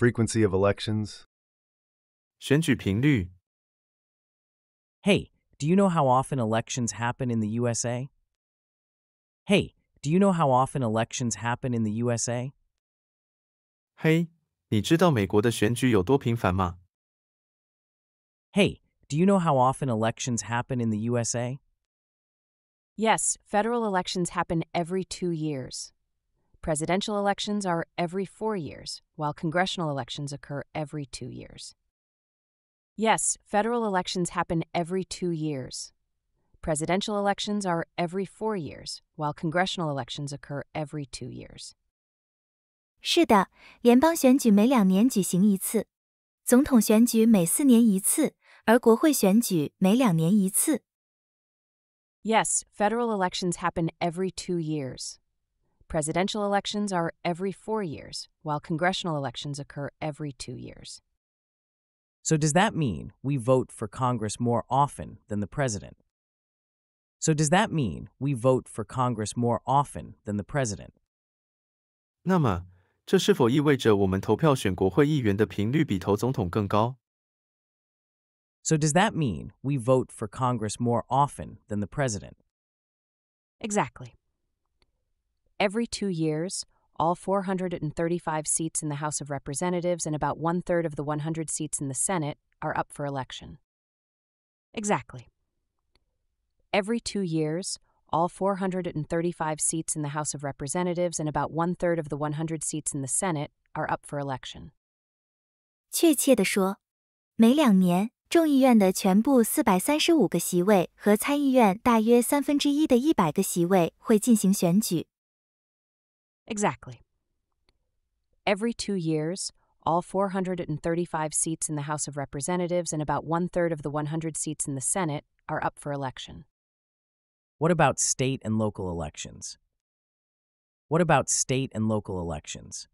Frequency of elections. 选举频率. Hey, do you know how often elections happen in the USA? Hey, do you know how often elections happen in the USA? Hey, 你知道美国的选举有多频繁吗? Hey, do you know how often elections happen in the USA? Yes, federal elections happen every two years. Presidential elections are every four years, while congressional elections occur every two years. Yes, federal elections happen every two years. Presidential elections are every four years, while congressional elections occur every two years. 是的，联邦选举每两年举行一次，总统选举每四年一次，而国会选举每两年一次。Yes, federal elections happen every two years. Presidential elections are every four years, while congressional elections occur every two years. So, does that mean we vote for Congress more often than the president? So, does that mean we vote for Congress more often than the president? 那么，这是否意味着我们投票选国会议员的频率比投总统更高？So does that mean we vote for Congress more often than the president? Exactly. Every two years, all 435 seats in the House of Representatives and about one third of the 100 seats in the Senate are up for election. Exactly. Every two years, all 435 seats in the House of Representatives and about one third of the 100 seats in the Senate are up for election. 435个席位和参议院大约三分之一的100个席位会进行选举 Exactly. Every two years, all 435 seats in the House of Representatives and about one third of the 100 seats in the Senate are up for election. What about state and local elections? What about state and local elections?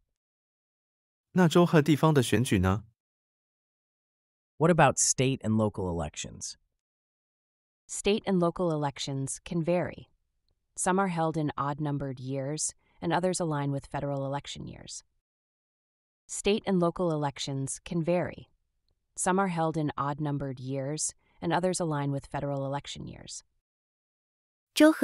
那州和地方的选举呢? What about state and local elections? State and local elections can vary. Some are held in odd numbered years, and others align with federal election years. State and local elections can vary. Some are held in odd numbered years, and others align with federal election years. State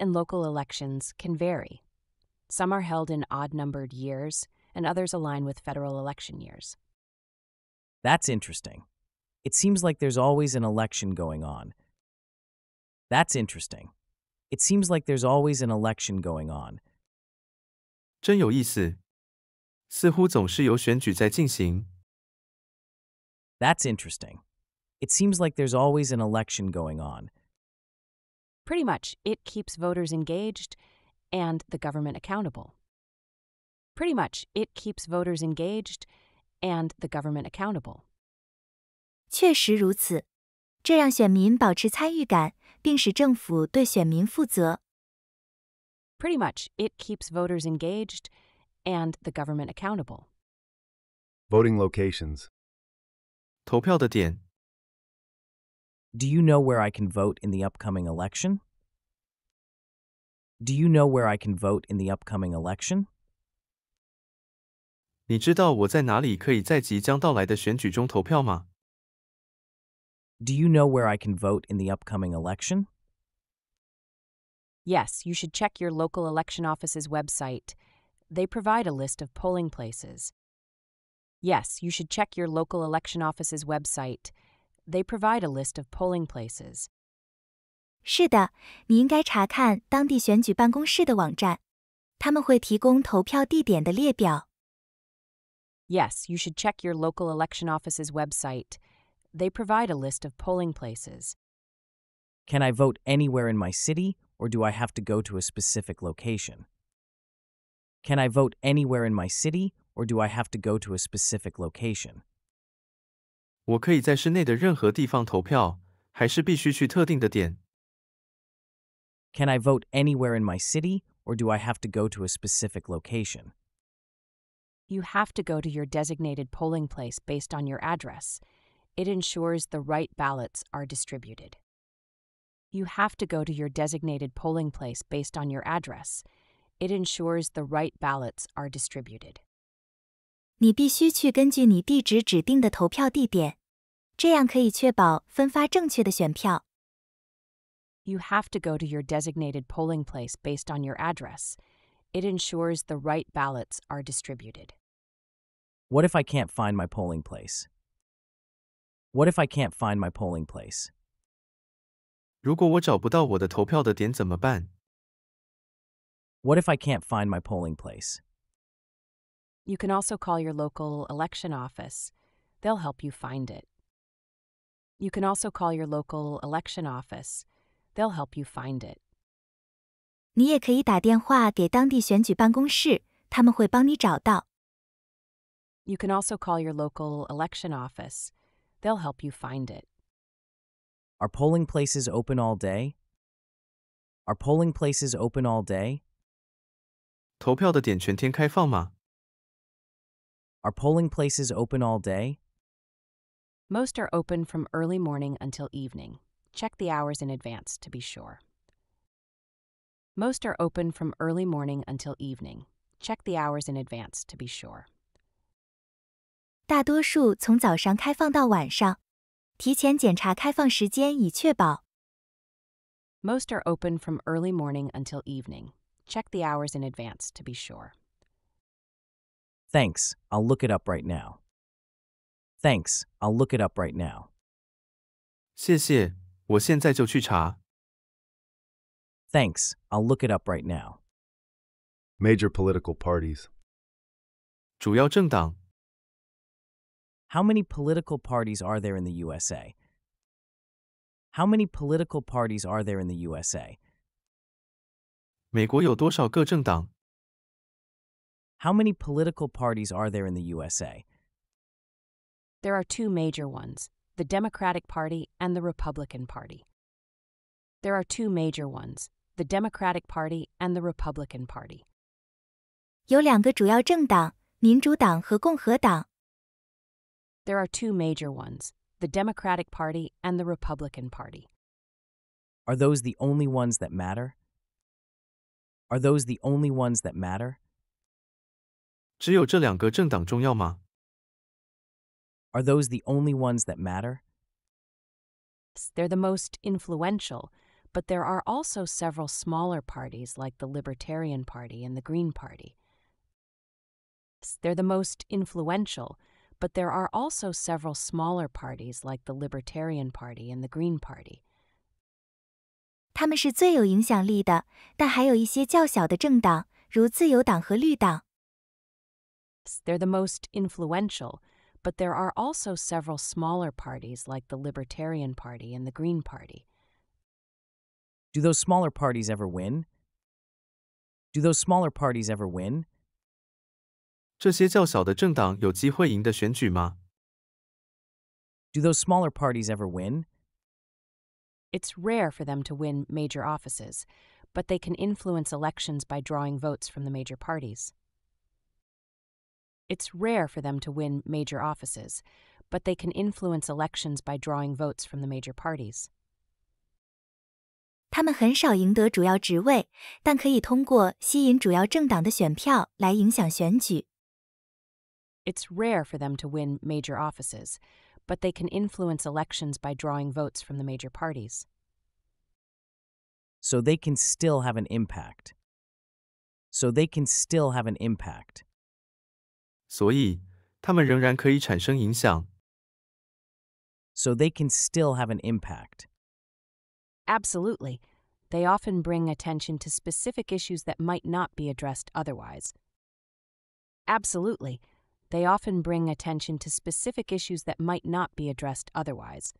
and local elections can vary. Some are held in odd numbered years, and others align with federal election years. That's interesting. It seems like there's always an election going on. That's interesting. It seems like there's always an election going on. 真有意思，似乎总是有选举在进行。That's interesting. It seems like there's always an election going on. Pretty much, it keeps voters engaged and the government accountable. Pretty much, it keeps voters engaged and the government accountable. 确实如此，这让选民保持参与感，并使政府对选民负责。Pretty much, it keeps voters engaged and the government accountable. Voting locations. 投票的点 Do you know where I can vote in the upcoming election? Do you know where I can vote in the upcoming election? 你知道我在哪里可以在即将到来的选举中投票吗？do you know where I can vote in the upcoming election? Yes, you should check your local election office's website. They provide a list of polling places. Yes, you should check your local election office's website. They provide a list of polling places. 是的，你应该查看当地选举办公室的网站，他们会提供投票地点的列表。Yes, you should check your local election office's website they provide a list of polling places. Can I vote anywhere in my city, or do I have to go to a specific location? Can I vote anywhere in my city, or do I have to go to a specific location? 我可以在市内的任何地方投票，还是必须去特定的点？Can I vote anywhere in my city, or do I have to go to a specific location? You have to go to your designated polling place based on your address it ensures the right ballots are distributed. You have to go to your designated polling place based on your address. It ensures the right ballots are distributed. 你必须去根据你地址指定的投票地点，这样可以确保分发正确的选票。You have to go to your designated polling place based on your address. It ensures the right ballots are distributed. What if I can't find my polling place? What if I can't find my polling place? if I can't find my polling place? You can also call your local election office. They'll help you find it. You can also call your local election office. They'll help you find it. 你也可以打电话给当地选举办公室，他们会帮你找到。You can also call your local election office. They'll help you find it. Are polling places open all day? Are polling places open all day? Are polling places open all day? Most are open from early morning until evening. Check the hours in advance to be sure. Most are open from early morning until evening. Check the hours in advance to be sure. 大多数从早上开放到晚上，提前检查开放时间以确保。Most are open from early morning until evening. Check the hours in advance to be sure. Thanks, I'll look it up right now. Thanks, I'll look it up right now. Thanks, i I'll look it up right now. Major political parties. 主要政党 how many political parties are there in the USA? How many political parties are there in the USA? 美国有多少个政党? How many political parties are there in the USA? There are two major ones the Democratic Party and the Republican Party. There are two major ones the Democratic Party and the Republican Party. 有两个主要政党，民主党和共和党。there are two major ones the Democratic Party and the Republican Party. Are those the only ones that matter? Are those the only ones that matter? 只有这两个政党重要吗? Are those the only ones that matter? They're the most influential, but there are also several smaller parties like the Libertarian Party and the Green Party. They're the most influential, but there are also several smaller parties like the Libertarian Party and the Green Party. 他们是最有影响力的，但还有一些较小的政党，如自由党和绿党。They're the most influential, but there are also several smaller parties like the Libertarian Party and the Green Party. Do those smaller parties ever win? Do those smaller parties ever win? 这些较小的政党有机会赢得选举吗？Do those smaller parties ever win? It's rare for them to win major offices, but they can influence elections by drawing votes from the major parties. It's rare for them to win major offices, but they can influence elections by drawing votes from the major parties. 他们很少赢得主要职位，但可以通过吸引主要政党的选票来影响选举。it's rare for them to win major offices, but they can influence elections by drawing votes from the major parties. So they can still have an impact. So they can still have an impact. So they can still have an impact. Absolutely. They often bring attention to specific issues that might not be addressed otherwise. Absolutely they often bring attention to specific issues that might not be addressed otherwise.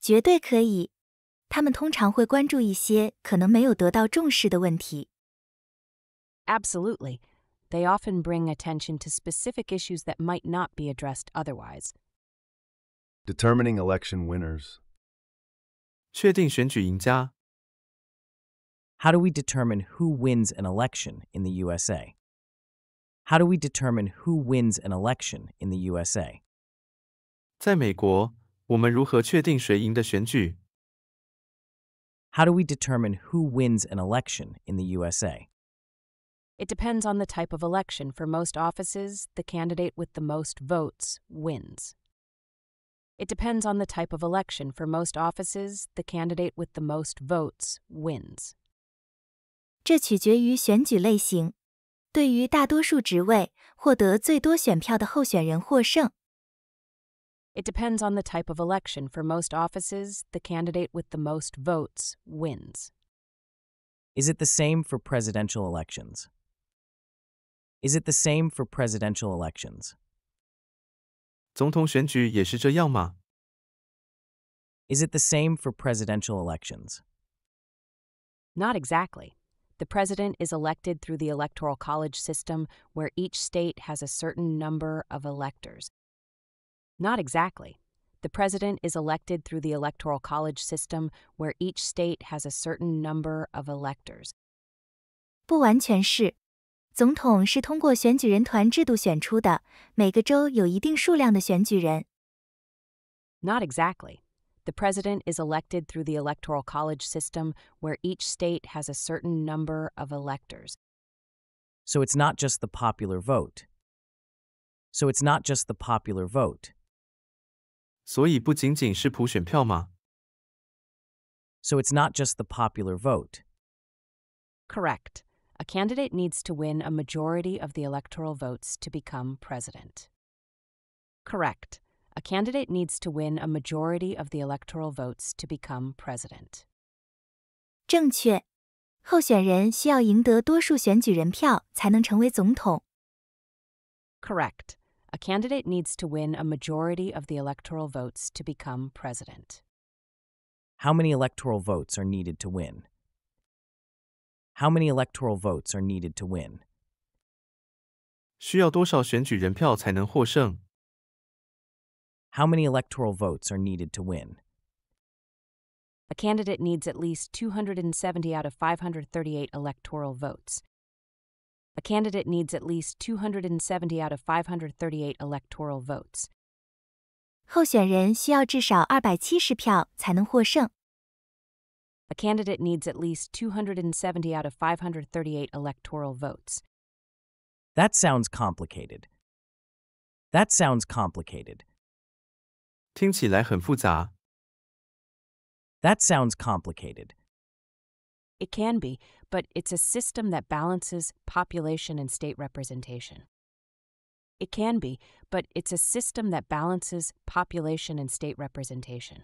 绝对可以，他们通常会关注一些可能没有得到重视的问题。Absolutely, they often bring attention to specific issues that might not be addressed otherwise. Determining election winners. 确定选举赢家。How do we determine who wins an election in the USA? How do we determine who wins an election in the USA? how do we determine who wins an election in the USA? It depends on the type of election. For most offices, the candidate with the most votes wins. It depends on the type of election. For most offices, the candidate with the most votes wins. 这取决于选举类型对于大多数职位，获得最多选票的候选人获胜。It depends on the type of election. For most offices, the candidate with the most votes wins. Is it the same for presidential elections? Is it the same for presidential elections? Is it the same for presidential elections? Not exactly. The president is elected through the electoral college system, where each state has a certain number of electors. Not exactly. The president is elected through the electoral college system, where each state has a certain number of electors. Not exactly. The president is elected through the electoral college system, where each state has a certain number of electors. So it's not just the popular vote. So it's not just the popular vote. 所以不仅仅是普选票吗? So it's not just the popular vote. Correct. A candidate needs to win a majority of the electoral votes to become president. Correct a candidate needs to win a majority of the electoral votes to become president. 正确，候选人需要赢得多数选举人票才能成为总统。Correct. A candidate needs to win a majority of the electoral votes to become president. How many electoral votes are needed to win? How many electoral votes are needed to win? how many electoral votes are needed to win? A candidate needs at least 270 out of 538 electoral votes. A candidate needs at least 270 out of 538 electoral votes. 候选人需要至少 candidate needs at least 270 out of 538 electoral votes. That sounds complicated. That sounds complicated. That sounds complicated. It can be, but it's a system that balances population and state representation. It can be, but it's a system that balances population and state representation.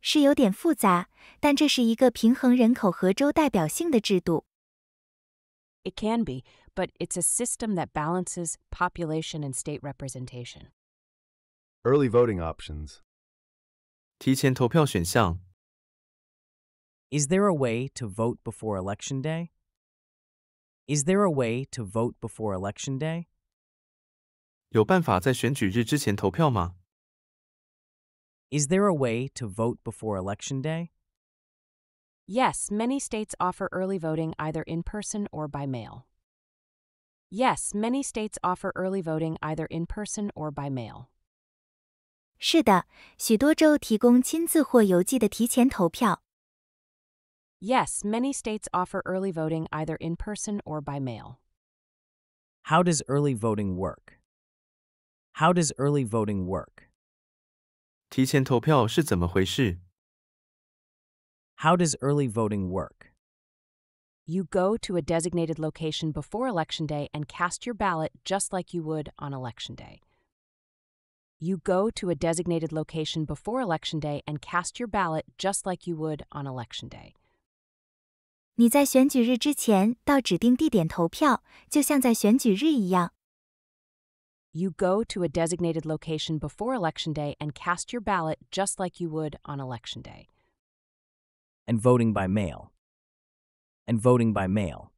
是有点复杂，但这是一个平衡人口和州代表性的制度。It can be, but it's a system that balances population and state representation. Early voting options. 提前投票选项. Is there a way to vote before election day? Is there a way to vote before election day? 有办法在选举日之前投票吗? Is there a way to vote before election day? Yes, many states offer early voting either in person or by mail. Yes, many states offer early voting either in person or by mail. 是的，许多州提供亲自或邮寄的提前投票。Yes, many states offer early voting either in person or by mail. How does early voting work? How does early voting work? How does early voting work? You go to a designated location before election day and cast your ballot just like you would on election day you go to a designated location before Election Day and cast your ballot just like you would on Election Day. 你在选举日之前到指定地点投票，就像在选举日一样。You go to a designated location before Election Day and cast your ballot just like you would on Election Day. And voting by mail. And voting by mail.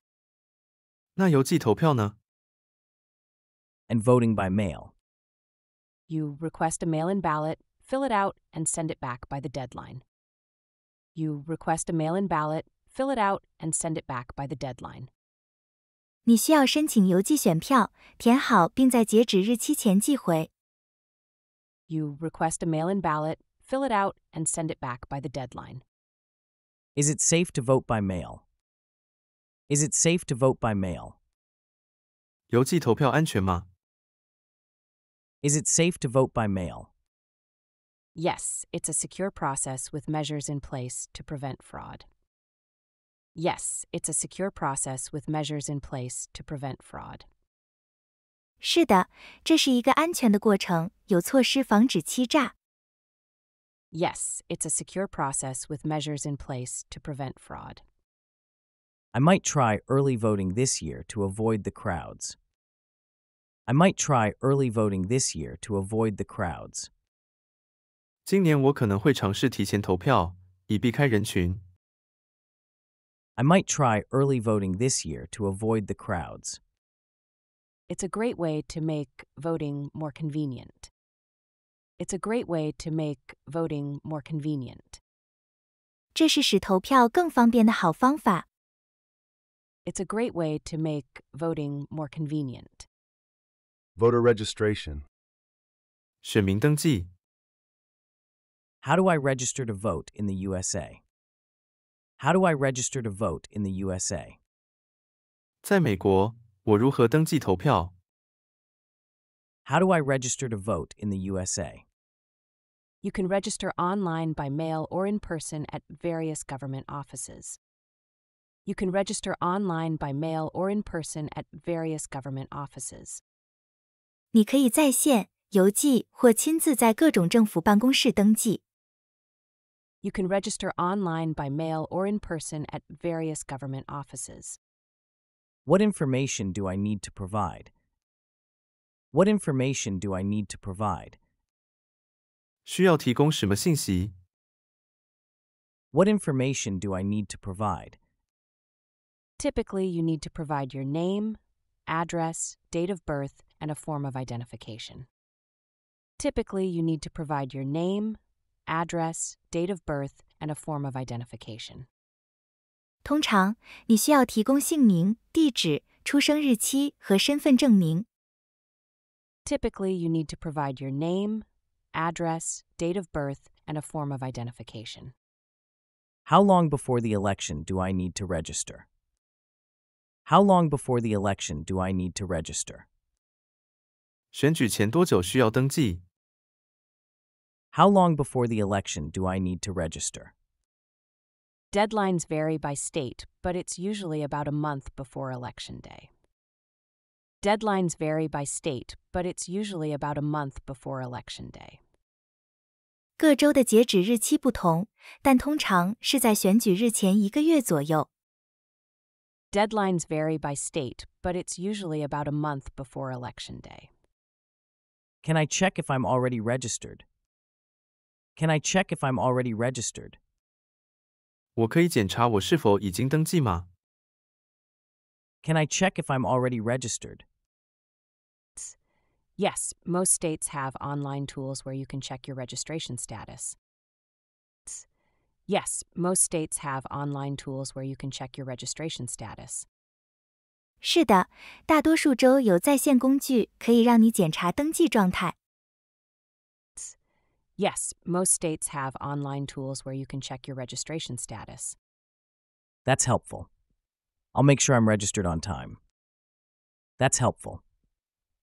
And voting by mail. You request a mail in ballot, fill it out, and send it back by the deadline. You request a mail in ballot, fill it out, and send it back by the deadline. 你需要申请邮寄选票，填好并在截止日期前寄回。You request a mail in ballot, fill it out, and send it back by the deadline. Is it safe to vote by mail? Is it safe to vote by mail? 邮寄投票安全吗？is it safe to vote by mail? Yes, it's a secure process with measures in place to prevent fraud. Yes, it's a secure process with measures in place to prevent fraud. 是的，这是一个安全的过程，有措施防止欺诈。Yes, it's a secure process with measures in place to prevent fraud. I might try early voting this year to avoid the crowds. I might try early voting this year to avoid the crowds. 今年我可能会尝试提前投票，以避开人群。I might try early voting this year to avoid the crowds. It's a great way to make voting more convenient. It's a great way to make voting more convenient. 这是使投票更方便的好方法。It's a great way to make voting more convenient. Voter registration. 选民登记. How do I register to vote in the USA? How do I register to vote in the USA? how do I register to vote in the USA? You can register online by mail or in person at various government offices. You can register online by mail or in person at various government offices. 你可以在线、邮寄或亲自在各种政府办公室登记。You can register online by mail or in person at various government offices. What information do I need to provide? What information do I need to provide? What information do I need to provide? Typically, you need to provide your name, address, date of birth, and a form of identification. Typically, you need to provide your name, address, date of birth, and a form of identification. 通常，你需要提供姓名、地址、出生日期和身份证明。Typically, you need to provide your name, address, date of birth, and a form of identification. How long before the election do I need to register? How long before the election do I need to register? 选举前多久需要登记？How long before the election do I need to register? Deadlines vary by state, but it's usually about a month before election day. Deadlines vary by state, but it's usually about a month before election day. 各州的截止日期不同，但通常是在选举日前一个月左右。Deadlines vary by state, but it's usually about a month before election day. Can I check if I'm already registered? Can I check if I'm already registered? Can I check if I'm already registered? Yes, most states have online tools where you can check your registration status. Yes, most states have online tools where you can check your registration status. 是的，大多数州有在线工具可以让你检查登记状态。Yes, most states have online tools where you can check your registration status. That's helpful. I'll make sure I'm registered on time. That's helpful.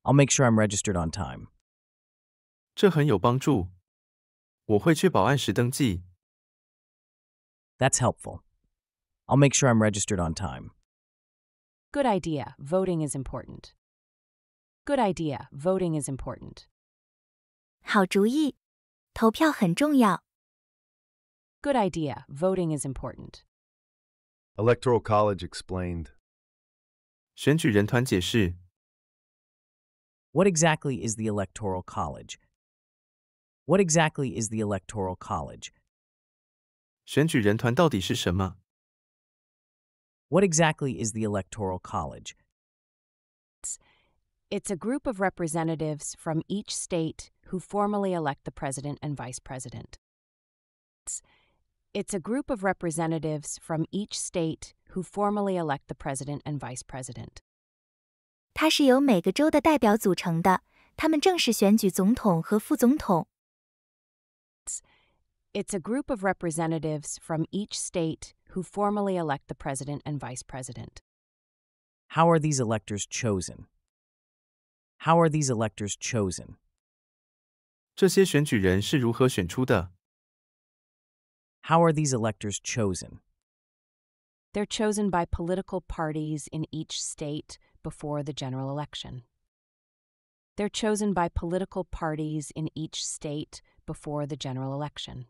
I'll make sure I'm registered on time. 这很有帮助。我会确保按时登记。That's helpful. I'll make sure I'm registered on time. Good idea, voting is important. Good idea, voting is important. Good idea, voting is important. Electoral College explained. What exactly is the Electoral College? What exactly is the Electoral College? 选举人团到底是什么？what exactly is the Electoral College? It's a group of representatives from each state who formally elect the president and vice president. It's a group of representatives from each state who formally elect the president and vice president. 它是由每个州的代表组成的，他们正式选举总统和副总统。It's a group of representatives from each state who formally elect the president and vice president. How are these electors chosen? How are these electors chosen? How are these electors chosen? They're chosen by political parties in each state before the general election. They're chosen by political parties in each state before the general election.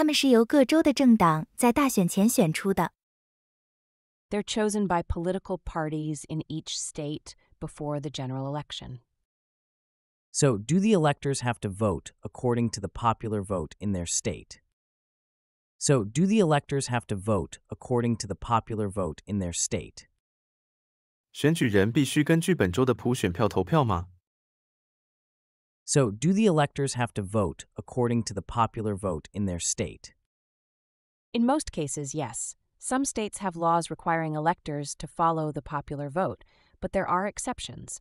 他们是由各州的政党在大选前选出的。They're chosen by political parties in each state before the general election. So, do the electors have to vote according to the popular vote in their state? So, do the electors have to vote according to the popular vote in their state? 选举人必须根据本州的普选票投票吗？so, do the electors have to vote according to the popular vote in their state? In most cases, yes. Some states have laws requiring electors to follow the popular vote, but there are exceptions.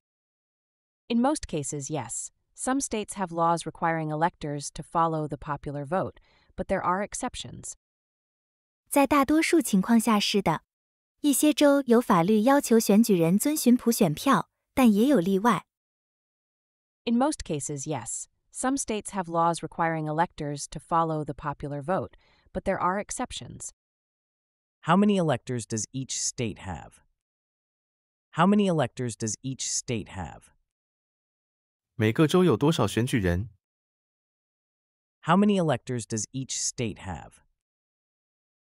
In most cases, yes. Some states have laws requiring electors to follow the popular vote, but there are exceptions. 在大多数情况下是的，一些州有法律要求选举人遵循普选票，但也有例外。in most cases, yes. Some states have laws requiring electors to follow the popular vote, but there are exceptions. How many electors does each state have? How many electors does each state have? 每个州有多少选举人? How many electors does each state have?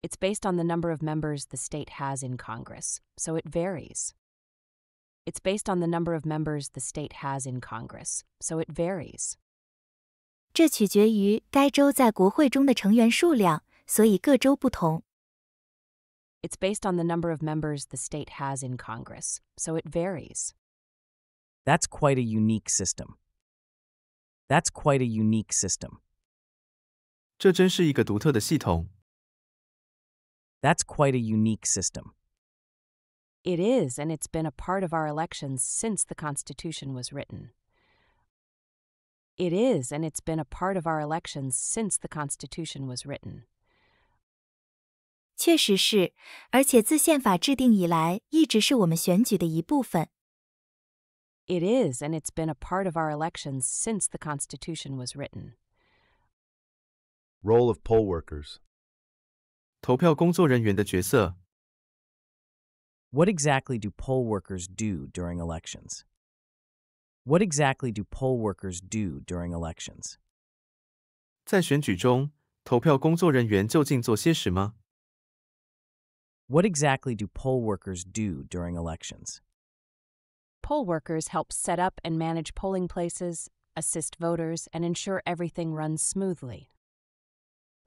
It's based on the number of members the state has in Congress, so it varies. It's based on the number of members the state has in Congress, so it varies. 这取决于该州在国会中的成员数量，所以各州不同。It's based on the number of members the state has in Congress, so it varies. That's quite a unique system. That's quite a unique system. 这真是一个独特的系统。That's quite a unique system. It is, and it's been a part of our elections since the Constitution was written. It is, and it's been a part of our elections since the Constitution was written. 确实是，而且自宪法制定以来，一直是我们选举的一部分。It is, and it's been a part of our elections since the Constitution was written. Role of poll workers. 投票工作人员的角色 what exactly do poll workers do during elections? What exactly do poll workers do during elections? What exactly do poll workers do during elections? Poll workers help set up and manage polling places, assist voters, and ensure everything runs smoothly.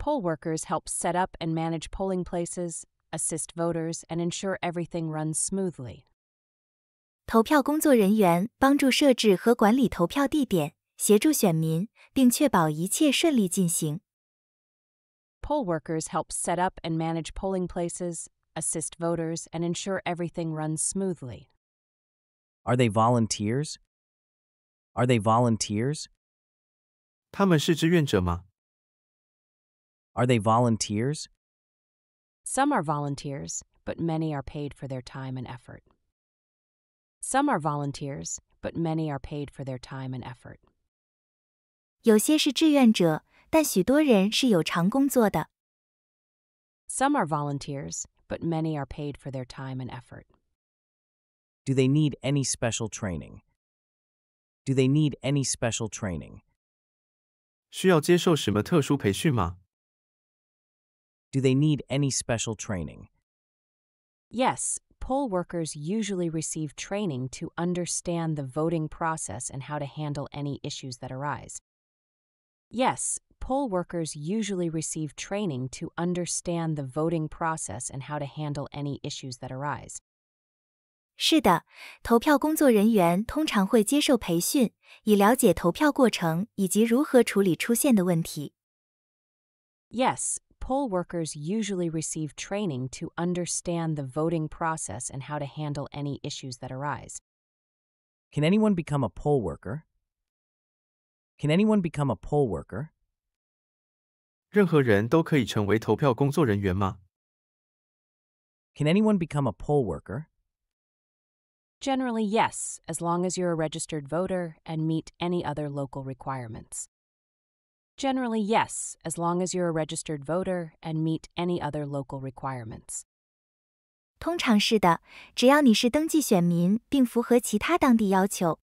Poll workers help set up and manage polling places, assist voters, and ensure everything runs smoothly. 投票工作人员帮助设置和管理投票地点，协助选民，并确保一切顺利进行。Poll workers help set up and manage polling places, assist voters, and ensure everything runs smoothly. Are they volunteers? Are they volunteers? 他们是志愿者吗？Are they volunteers? Some are volunteers, but many are paid for their time and effort. Some are volunteers, but many are paid for their time and effort. Some are volunteers, but many are paid for their time and effort. Do they need any special training? Do they need any special training? 需要接受什么特殊培训吗？do they need any special training? Yes, poll workers usually receive training to understand the voting process and how to handle any issues that arise. Yes, poll workers usually receive training to understand the voting process and how to handle any issues that arise. 是的，投票工作人员通常会接受培训，以了解投票过程以及如何处理出现的问题。Yes, Poll workers usually receive training to understand the voting process and how to handle any issues that arise. Can anyone become a poll worker? Can anyone become a poll worker? Can anyone become a poll worker? Generally, yes, as long as you're a registered voter and meet any other local requirements. Generally, yes, as long as you're a registered voter and meet any other local requirements. 通常是的，只要你是登记选民并符合其他当地要求。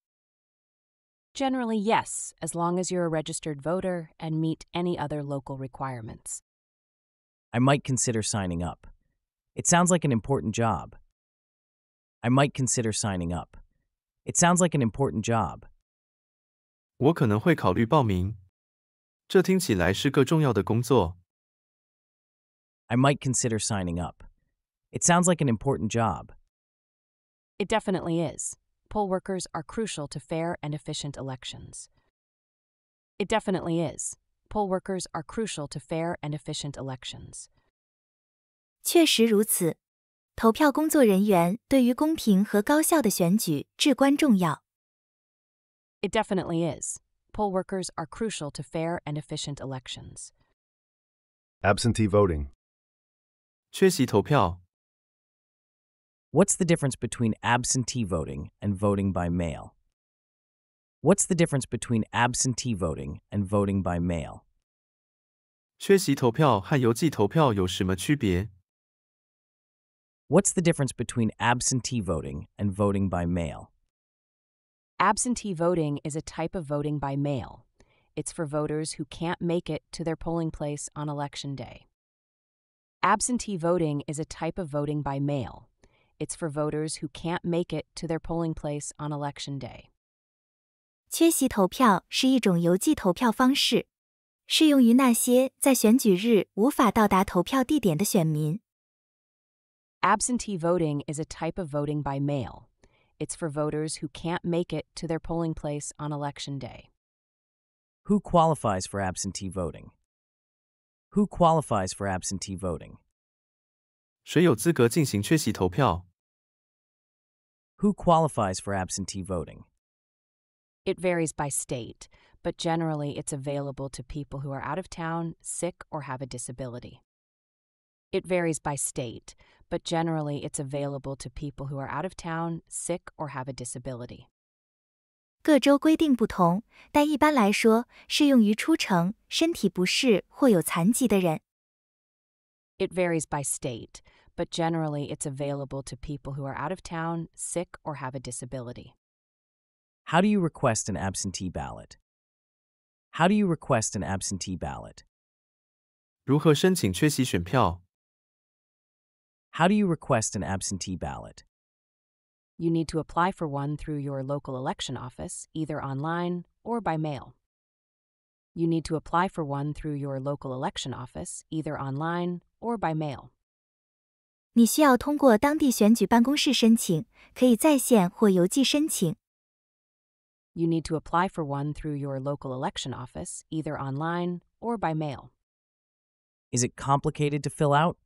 Generally, yes, as long as you're a registered voter and meet any other local requirements. I might consider signing up. It sounds like an important job. I might consider signing up. It sounds like an important job. 我可能会考虑报名。这听起来是个重要的工作。I might consider signing up. It sounds like an important job. It definitely is. Poll workers are crucial to fair and efficient elections. It definitely is. Poll workers are crucial to fair and efficient elections. 确实如此，投票工作人员对于公平和高效的选举至关重要。It definitely is poll workers are crucial to fair and efficient elections. Absentee voting. 缺席投票. What's the difference between absentee voting and voting by mail? What's the difference between absentee voting and voting by mail? 缺席投票和邮寄投票有什么区别? What's the difference between absentee voting and voting by mail? Absentee voting is a type of voting by mail. It's for voters who can't make it to their polling place on election day. Absentee voting is a type of voting by mail. It's for voters who can't make it to their polling place on election day. 缺席投票是一种邮寄投票方式，适用于那些在选举日无法到达投票地点的选民。Absentee voting is a type of voting by mail it's for voters who can't make it to their polling place on Election Day. Who qualifies for absentee voting? Who qualifies for absentee voting? 谁有资格进行缺席投票? Who qualifies for absentee voting? It varies by state, but generally it's available to people who are out of town, sick, or have a disability. It varies by state, but generally it's available to people who are out of town, sick, or have a disability. 各州规定不同，但一般来说适用于出城、身体不适或有残疾的人。It varies by state, but generally it's available to people who are out of town, sick, or have a disability. How do you request an absentee ballot? How do you request an absentee ballot? 如何申请缺席选票？how do you request an absentee ballot? You need to apply for one through your local election office, either online or by mail. You need to apply for one through your local election office, either online or by mail. 你需要通过当地选举办公室申请，可以在线或邮寄申请。You need to apply for one through your local election office, either online or by mail. Is it complicated to fill out?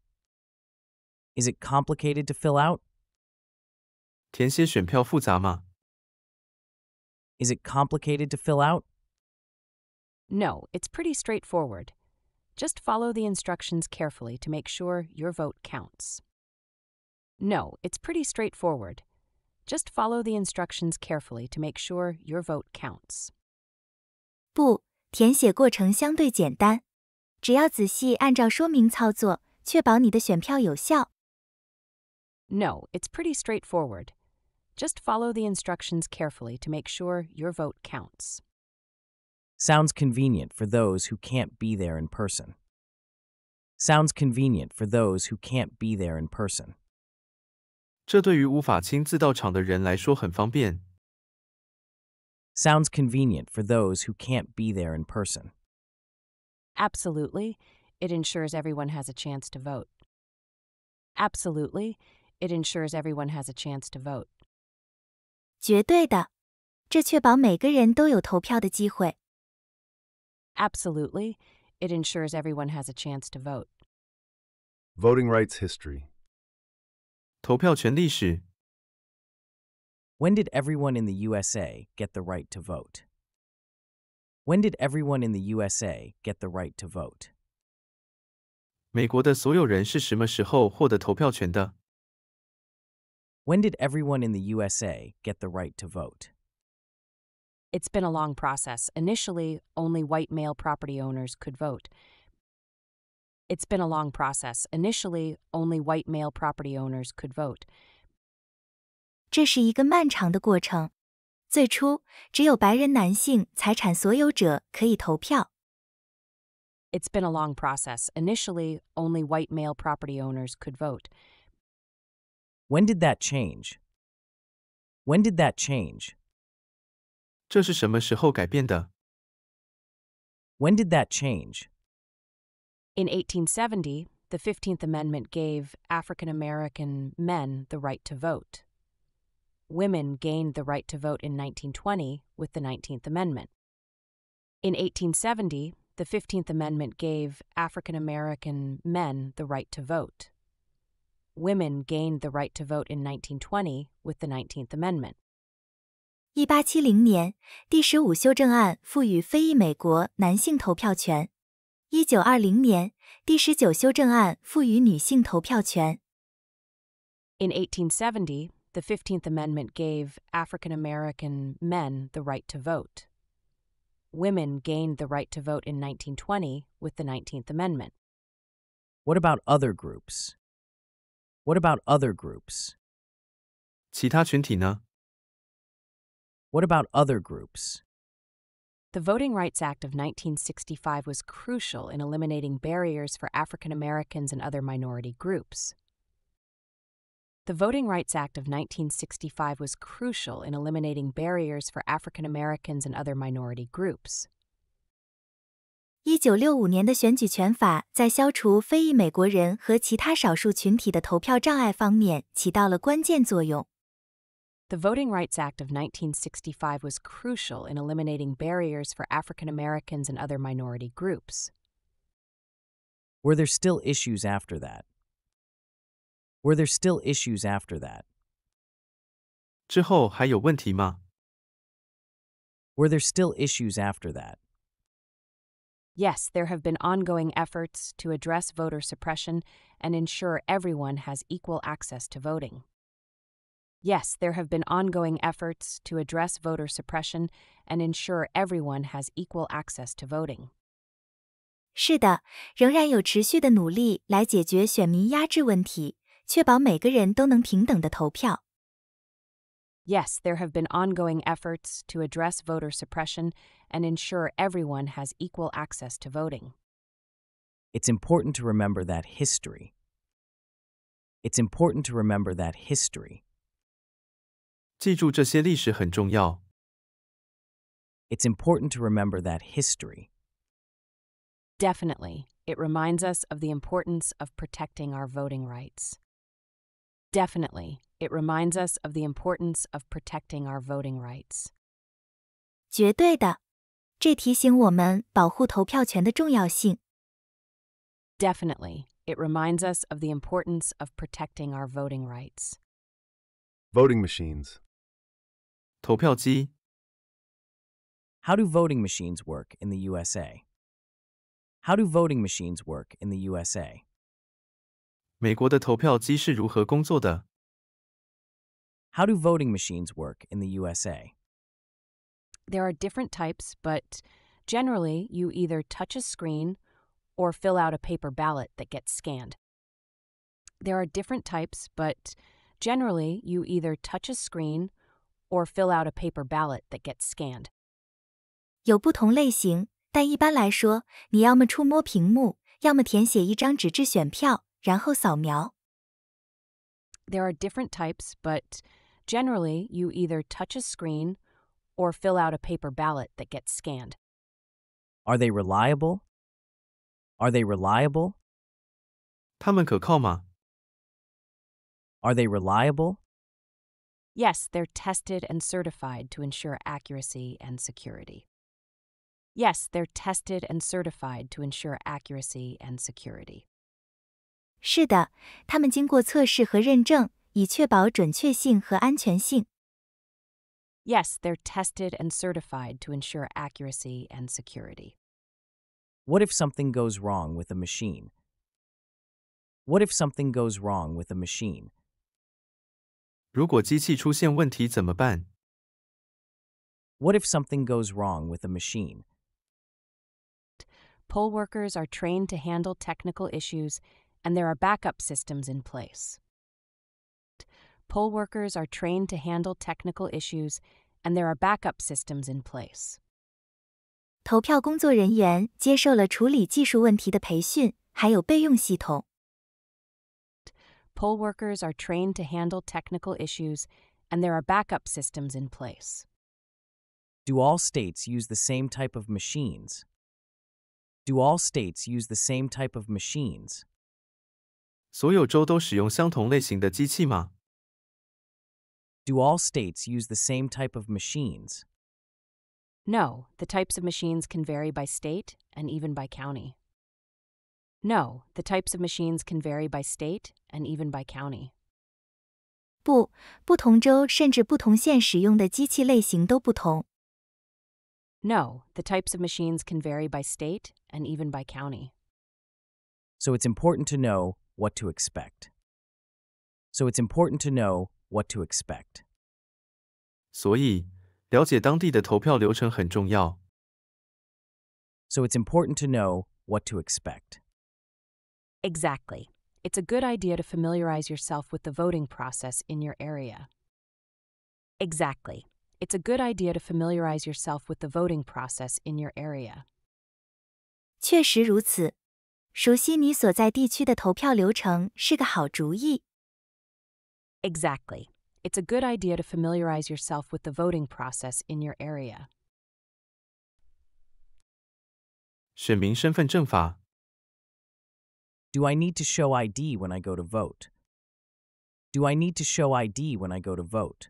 Is it complicated to fill out? 填写选票复杂吗? Is it complicated to fill out? No, it's pretty straightforward. Just follow the instructions carefully to make sure your vote counts. No, it's pretty straightforward. Just follow the instructions carefully to make sure your vote counts. 不，填写过程相对简单，只要仔细按照说明操作，确保你的选票有效，no, it's pretty straightforward. Just follow the instructions carefully to make sure your vote counts. Sounds convenient for those who can't be there in person. Sounds convenient for those who can't be there in person. 这对于无法亲自到场的人来说很方便。Sounds convenient for those who can't be there in person. Absolutely. It ensures everyone has a chance to vote. Absolutely. It ensures everyone has a chance to vote. 绝对的，这确保每个人都有投票的机会。Absolutely, it ensures everyone has a chance to vote. Voting rights history. When did everyone in the USA get the right to vote? When did everyone in the USA get the right to vote? 美国的所有人是什么时候获得投票权的？when did everyone in the USA get the right to vote? It's been a long process. Initially, only white male property owners could vote. It's been a long process. Initially, only white male property owners could vote. 这是一个漫长的过程。最初只有白人男性财产所有者可以投票。has been a long process. Initially, only white male property owners could vote. When did that change? When did that change? When did that change? In 1870, the 15th Amendment gave African American men the right to vote. Women gained the right to vote in 1920 with the 19th Amendment. In 1870, the 15th Amendment gave African American men the right to vote women gained the right to vote in 1920 with the 19th Amendment. In 1870, the 15th Amendment gave African American men the right to vote. Women gained the right to vote in 1920 with the 19th Amendment. What about other groups? What about other groups? 其他群体呢? What about other groups? The Voting Rights Act of 1965 was crucial in eliminating barriers for African Americans and other minority groups. The Voting Rights Act of 1965 was crucial in eliminating barriers for African Americans and other minority groups. 一九六五年的选举权法在消除非裔美国人和其他少数群体的投票障碍方面起到了关键作用。The Voting Rights Act of 1965 was crucial in eliminating barriers for African Americans and other minority groups. Were there still issues after that? Were there still issues after that? 之后还有问题吗? Were there still issues after that? Yes, there have been ongoing efforts to address voter suppression and ensure everyone has equal access to voting. Yes, there have been ongoing efforts to address voter suppression and ensure everyone has equal access to voting. 是的，仍然有持续的努力来解决选民压制问题，确保每个人都能平等的投票。Yes, there have been ongoing efforts to address voter suppression and ensure everyone has equal access to voting. It's important to remember that history. It's important to remember that history. It's important to remember that history. Definitely, it reminds us of the importance of protecting our voting rights. Definitely, it reminds us of the importance of protecting our voting rights. 绝对的，这提醒我们保护投票权的重要性。Definitely, it reminds us of the importance of protecting our voting rights. Voting machines. 投票机. How do voting machines work in the USA? How do voting machines work in the USA? 美国的投票机是如何工作的？how do voting machines work in the USA? There are different types, but generally you either touch a screen or fill out a paper ballot that gets scanned. There are different types, but generally you either touch a screen or fill out a paper ballot that gets scanned. 有不同类型，但一般来说，你要么触摸屏幕，要么填写一张纸质选票，然后扫描。There are different types, but Generally, you either touch a screen or fill out a paper ballot that gets scanned. Are they reliable? Are they reliable? 他们可靠吗? Are they reliable? Yes, they're tested and certified to ensure accuracy and security. Yes, they're tested and certified to ensure accuracy and security. 是的，他们经过测试和认证，以确保准确性和安全性。Yes, they're tested and certified to ensure accuracy and security. What if something goes wrong with a machine? What if something goes wrong with a machine? what if something goes wrong with a machine? Poll workers are trained to handle technical issues, and there are backup systems in place. Poll workers are trained to handle technical issues, and there are backup systems in place. 投票工作人员接受了处理技术问题的培训，还有备用系统。Poll workers are trained to handle technical issues, and there are backup systems in place. Do all states use the same type of machines? Do all states use the same type of machines? 所有州都使用相同类型的机器吗？do all states use the same type of machines? No, the types of machines can vary by state and even by county. No, the types of machines can vary by state and even by county. 不，不同州甚至不同县使用的机器类型都不同。No, the types of machines can vary by state and even by county. So it's important to know what to expect. So it's important to know what to expect. So it's important to know what to expect. Exactly. It's a good idea to familiarize yourself with the voting process in your area. Exactly. It's a good idea to familiarize yourself with the voting process in your area. 确实如此，熟悉你所在地区的投票流程是个好主意。Exactly. It's a good idea to familiarize yourself with the voting process in your area. 选民身份证法 Do I need to show ID when I go to vote? Do I need to show ID when I go to vote?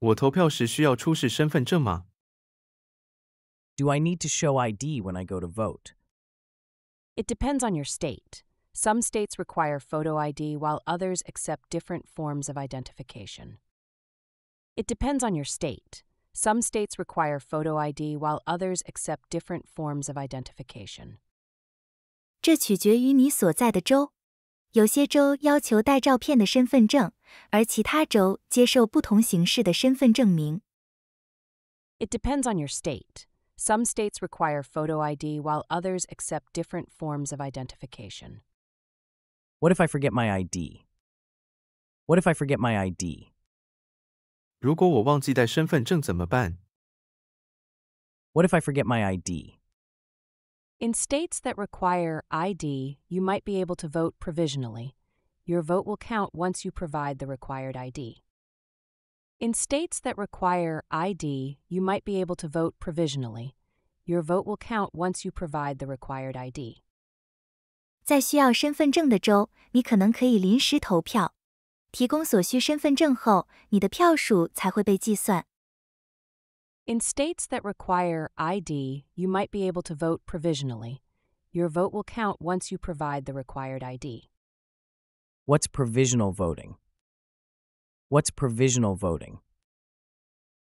我投票时需要出示身份证吗 Do I need to show ID when I go to vote? It depends on your state. Some states require photo ID while others accept different forms of identification. It depends on your state. Some states require photo ID while others accept different forms of identification. 这取决于你所在的州。有些州要求带照片的身份证，而其他州接受不同形式的身份证明。It depends on your state. Some states require photo ID while others accept different forms of identification. What if I forget my ID? What if I forget my ID? What if I forget my ID? In states that require ID, you might be able to vote provisionally. Your vote will count once you provide the required ID. In states that require ID, you might be able to vote provisionally. Your vote will count once you provide the required ID. 在需要身份证的州，你可能可以临时投票。提供所需身份证后，你的票数才会被计算。In states that require ID, you might be able to vote provisionally. Your vote will count once you provide the required ID. What's provisional voting? What's provisional voting?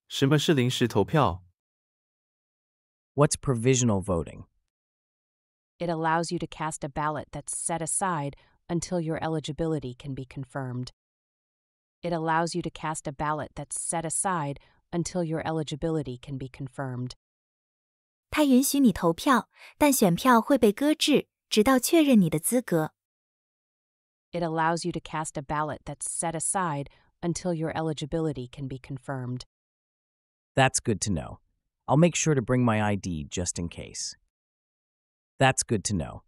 什么是临时投票? What's provisional voting? It allows you to cast a ballot that's set aside until your eligibility can be confirmed. It allows you to cast a ballot that's set aside until your eligibility can be confirmed. 它允许你投票，但选票会被搁置，直到确认你的资格。It allows you to cast a ballot that's set aside until your eligibility can be confirmed. That's good to know. I'll make sure to bring my ID just in case. That's good to know.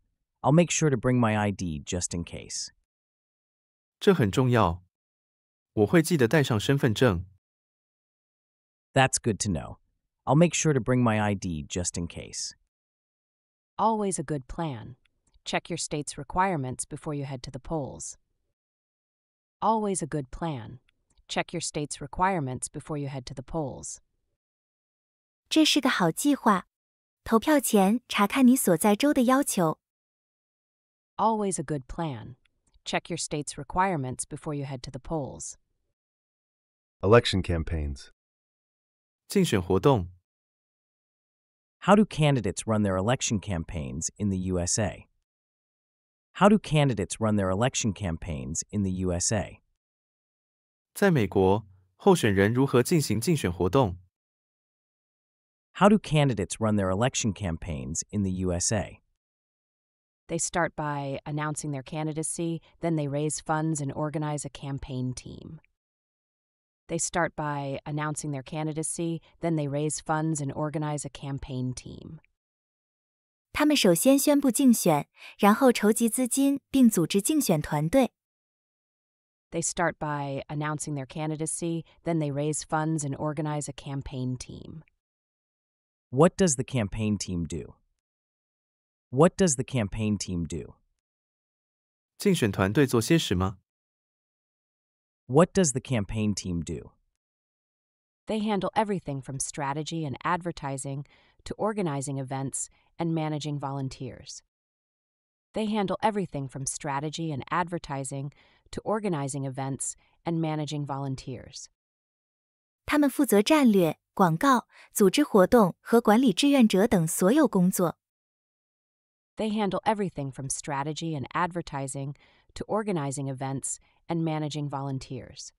I'll make sure to bring my ID just in case. 这很重要。我会记得带上身份证。That's good to know. I'll make sure to bring my ID just in case. Always a good plan. Check your state's requirements before you head to the polls. Always a good plan. Check your state's requirements before you head to the polls. 这是个好计划。投票前查看你所在州的要求。Always a good plan. Check your state's requirements before you head to the polls. Election campaigns. How do candidates run their election campaigns in the USA? How do candidates run their election campaigns in the USA? 在美国，候选人如何进行竞选活动？how do candidates run their election campaigns in the USA? They start by announcing their candidacy, then they raise funds and organize a campaign team. They start by announcing their candidacy, then they raise funds and organize a campaign team. 他们首先宣布竞选，然后筹集资金并组织竞选团队。They start by announcing their candidacy, then they raise funds and organize a campaign team. What does the campaign team do? What does the campaign team do? 竞选团队做些什么? What does the campaign team do? They handle everything from strategy and advertising to organizing events and managing volunteers. They handle everything from strategy and advertising to organizing events and managing volunteers. 他们负责战略广告、组织活动和管理志愿者等所有工作。They handle everything from strategy and advertising to organizing events and managing volunteers.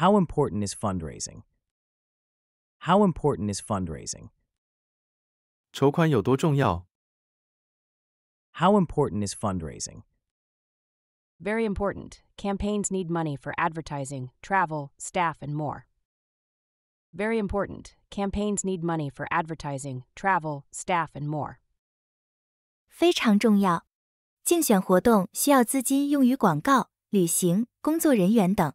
How important is fundraising? How important is fundraising? 筹款有多重要? How important is fundraising? Very important. Campaigns need money for advertising, travel, staff, and more. Very important. Campaigns need money for advertising, travel, staff, and more. 非常重要。竞选活动需要资金用于广告、旅行、工作人员等。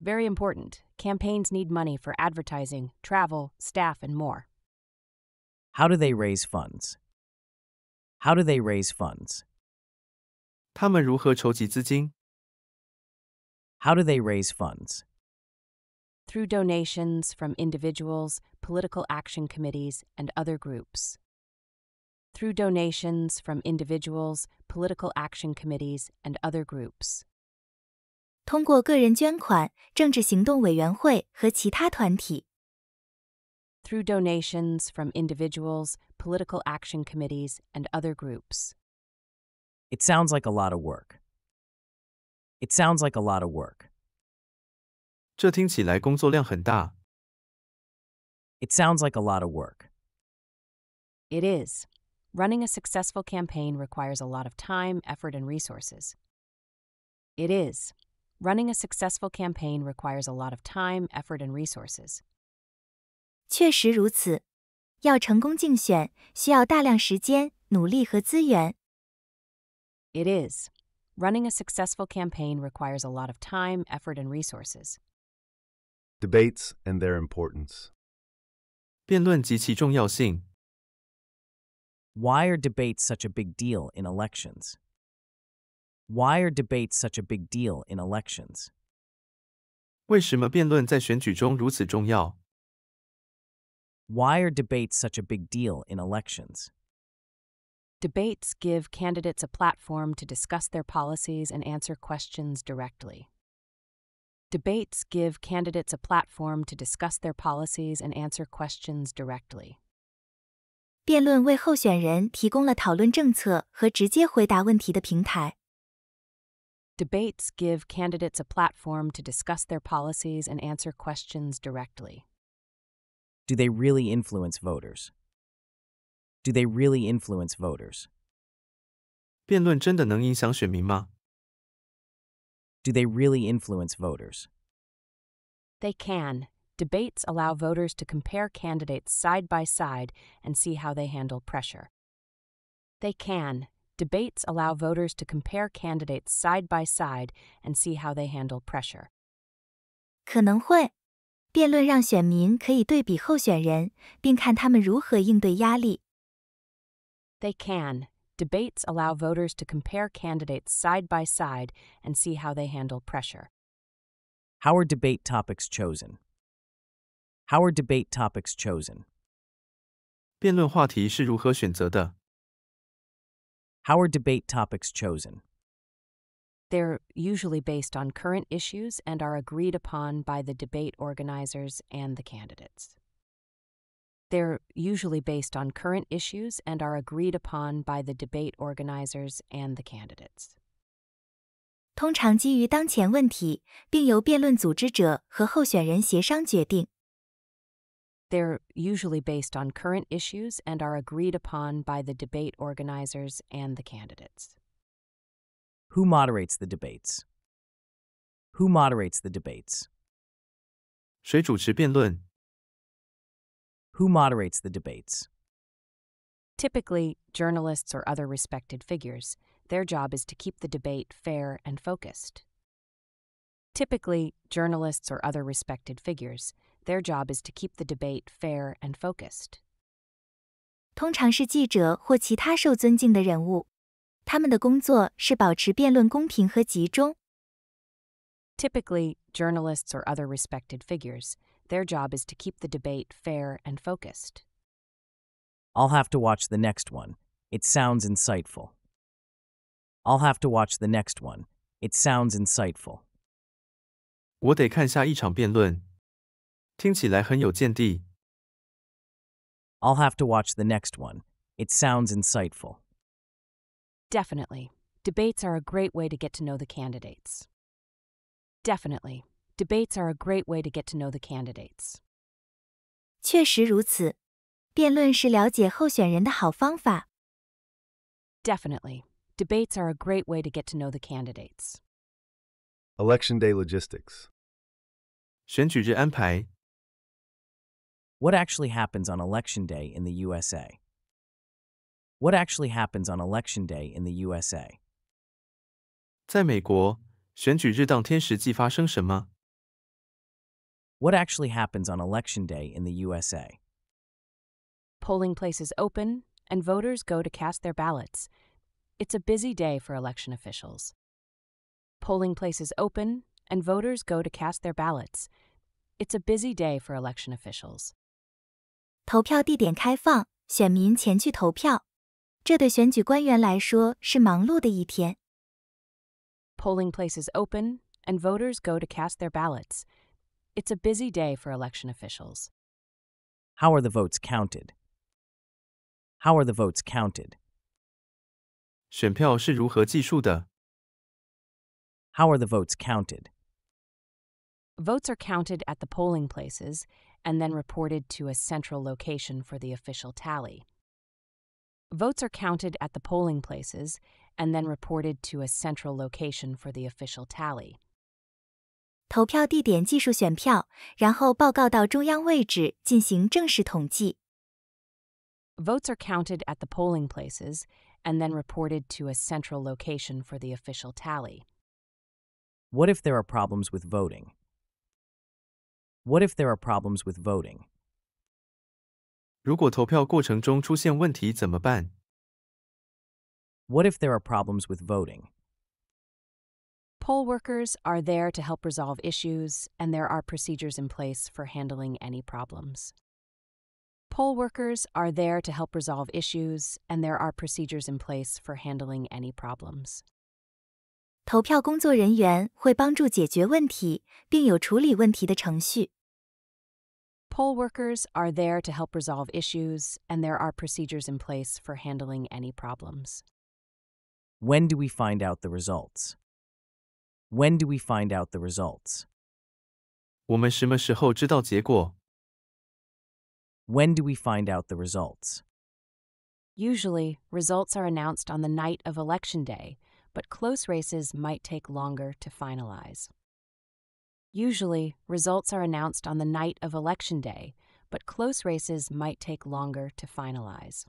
Very important. Campaigns need money for advertising, travel, staff, and more. How do they raise funds? How do they raise funds? How do they raise funds? through donations from individuals, political action committees, and other groups. Through donations from individuals, political action committees, and other groups. 通过个人捐款、政治行动委员会和其他团体。Through donations from individuals, political action committees, and other groups. It sounds like a lot of work. It sounds like a lot of work. 这听起来工作量很大。It sounds like a lot of work. It is. Running a successful campaign requires a lot of time, effort, and resources. It is. Running a successful campaign requires a lot of time, effort, and resources. 确实如此，要成功竞选需要大量时间、努力和资源。It is. Running a successful campaign requires a lot of time, effort, and resources. Debates and their importance. Why are debates such a big deal in elections? Why are debates such a big deal in elections? Why are debates such a big deal in elections? Debates give candidates a platform to discuss their policies and answer questions directly. Debates give candidates a platform to discuss their policies and answer questions directly. 辩论为候选人提供了讨论政策和直接回答问题的平台。Debates give candidates a platform to discuss their policies and answer questions directly. Do they really influence voters? Do they really influence voters? 辩论真的能影响选民吗？do they really influence voters? They can. Debates allow voters to compare candidates side by side and see how they handle pressure. They can. Debates allow voters to compare candidates side by side and see how they handle pressure. They can. Debates allow voters to compare candidates side by side and see how they handle pressure. How are debate topics chosen? How are debate topics chosen? How are debate topics chosen? They're usually based on current issues and are agreed upon by the debate organizers and the candidates. They're usually based on current issues and are agreed upon by the debate organizers and the candidates. 通常基于当前问题，并由辩论组织者和候选人协商决定。They're usually based on current issues and are agreed upon by the debate organizers and the candidates. Who moderates the debates? Who moderates the debates? 谁主持辩论? Who moderates the debates? Typically, journalists or other respected figures. Their job is to keep the debate fair and focused. Typically, journalists or other respected figures. Their job is to keep the debate fair and focused. 通常是记者或其他受尊敬的人物，他们的工作是保持辩论公平和集中。Typically, journalists or other respected figures. Their job is to keep the debate fair and focused. I'll have to watch the next one. It sounds insightful. I'll have to watch the next one. It sounds insightful. 我得看下一场辩论，听起来很有见地。I'll have to watch the next one. It sounds insightful. Definitely. Debates are a great way to get to know the candidates. Definitely. Debates are a great way to get to know the candidates. 确实如此，辩论是了解候选人的好方法。Definitely, debates are a great way to get to know the candidates. Election day logistics. What actually happens on election day in the USA? What actually happens on election day in the USA? 在美国，选举日当天实际发生什么？what actually happens on Election Day in the USA? Polling places open, and voters go to cast their ballots. It's a busy day for election officials. Polling places open, and voters go to cast their ballots. It's a busy day for election officials. 投票地点开放，选民前去投票。这对选举官员来说是忙碌的一天。Polling places open, and voters go to cast their ballots. It's a busy day for election officials. How are the votes counted? How are the votes counted? 选票是如何计数的? How are the votes counted? Votes are counted at the polling places and then reported to a central location for the official tally. Votes are counted at the polling places and then reported to a central location for the official tally. Votes are counted at the polling places and then reported to a central location for the official tally. What if there are problems with voting? What if there are problems with voting? what if there are problems with voting? Poll workers are there to help resolve issues, and there are procedures in place for handling any problems. Poll workers are there to help resolve issues, and there are procedures in place for handling any problems. 投票工作人员会帮助解决问题，并有处理问题的程序。Poll workers are there to help resolve issues, and there are procedures in place for handling any problems. When do we find out the results? When do we find out the results? When do we find out the results? Usually, results are announced on the night of Election Day, but close races might take longer to finalize. Usually, results are announced on the night of Election Day, but close races might take longer to finalize.